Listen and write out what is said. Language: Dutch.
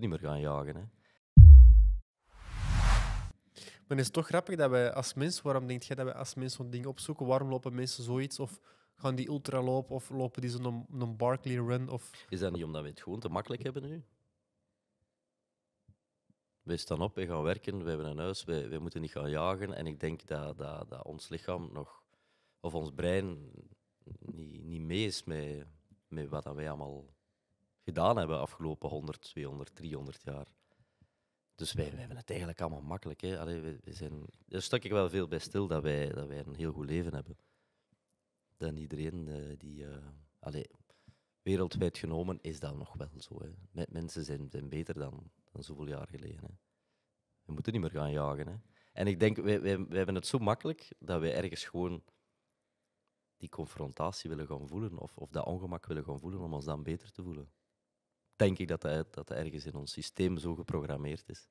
moeten niet meer gaan jagen. Hè. Maar het is toch grappig dat wij als mens, waarom denk jij dat wij als mens zo'n ding opzoeken? Waarom lopen mensen zoiets? Of gaan die lopen of lopen die zo'n een Barkley run? Of... Is dat niet omdat we het gewoon te makkelijk hebben nu? Wij staan op, wij gaan werken, we hebben een huis, wij, moeten niet gaan jagen. En ik denk dat, dat, dat ons lichaam nog, of ons brein, niet, niet mee is met, met wat wij allemaal gedaan hebben afgelopen 100, 200, 300 jaar. Dus wij, hebben het eigenlijk allemaal makkelijk. Hè. Allee, wij, zijn, daar stak ik wel veel bij stil, dat wij, dat wij een heel goed leven hebben. Dan iedereen eh, die... Uh, wereldwijd genomen is dat nog wel zo. Hè. mensen zijn, zijn beter dan, dan zoveel jaar geleden. We moeten niet meer gaan jagen. Hè. En ik denk, wij, wij, wij hebben het zo makkelijk dat wij ergens gewoon die confrontatie willen gaan voelen of, of dat ongemak willen gaan voelen om ons dan beter te voelen denk ik eh, dat dat, ergens in ons systeem zo geprogrammeerd is.